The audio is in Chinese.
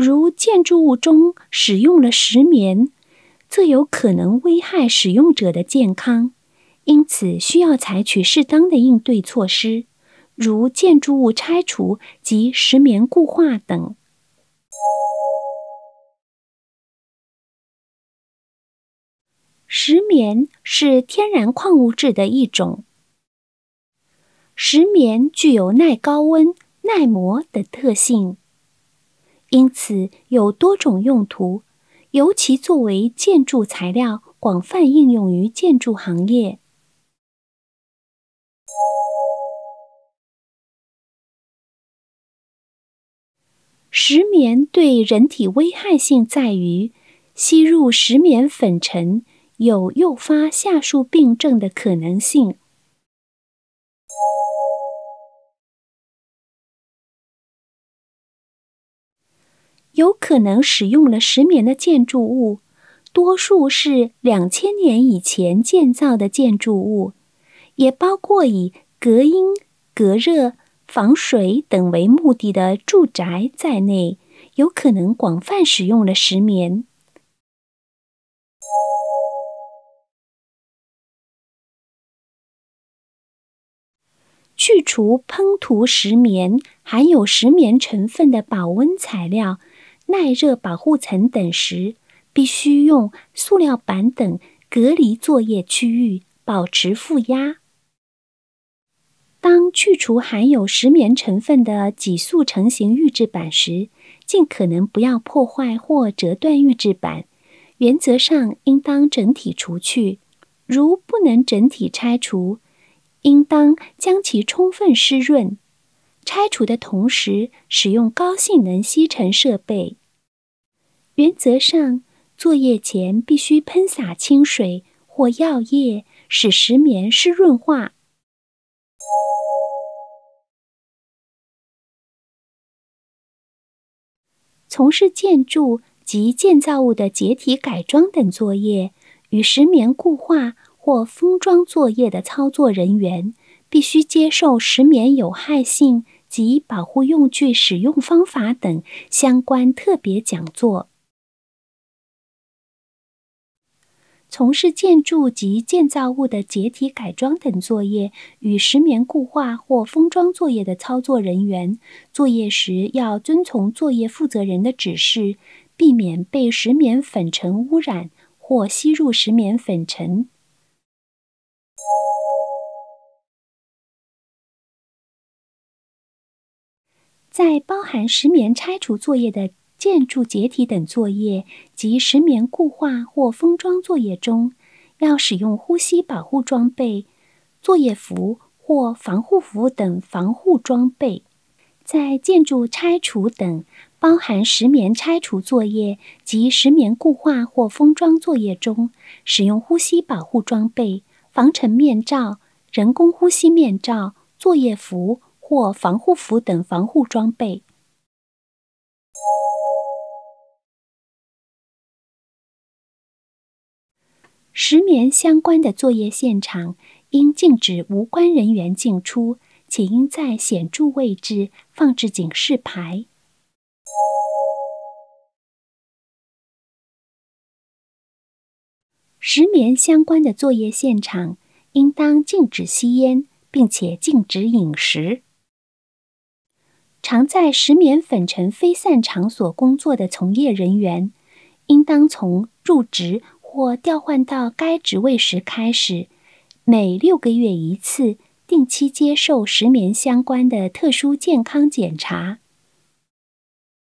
如建筑物中使用了石棉，则有可能危害使用者的健康，因此需要采取适当的应对措施，如建筑物拆除及石棉固化等。石棉是天然矿物质的一种，石棉具有耐高温、耐磨等特性。因此有多种用途，尤其作为建筑材料，广泛应用于建筑行业。石棉对人体危害性在于，吸入石棉粉尘有诱发下述病症的可能性。有可能使用了石棉的建筑物，多数是两千年以前建造的建筑物，也包括以隔音、隔热、防水等为目的的住宅在内。有可能广泛使用了石棉。去除喷涂石棉、含有石棉成分的保温材料。耐热保护层等时，必须用塑料板等隔离作业区域，保持负压。当去除含有石棉成分的挤塑成型预制板时，尽可能不要破坏或折断预制板，原则上应当整体除去。如不能整体拆除，应当将其充分湿润。拆除的同时，使用高性能吸尘设备。原则上，作业前必须喷洒清水或药液，使石棉湿润化。从事建筑及建造物的解体、改装等作业，与石棉固化或封装作业的操作人员，必须接受石棉有害性及保护用具使用方法等相关特别讲座。从事建筑及建造物的解体、改装等作业与石棉固化或封装作业的操作人员，作业时要遵从作业负责人的指示，避免被石棉粉尘污染或吸入石棉粉尘。在包含石棉拆除作业的。建筑解体等作业及石棉固化或封装作业中，要使用呼吸保护装备、作业服或防护服等防护装备。在建筑拆除等包含石棉拆除作业及石棉固化或封装作业中，使用呼吸保护装备、防尘面罩、人工呼吸面罩、作业服或防护服等防护装备。石棉相关的作业现场应禁止无关人员进出，且应在显著位置放置警示牌。石棉相关的作业现场应当禁止吸烟，并且禁止饮食。常在石棉粉尘飞散场所工作的从业人员，应当从入职。或调换到该职位时开始，每六个月一次定期接受失眠相关的特殊健康检查。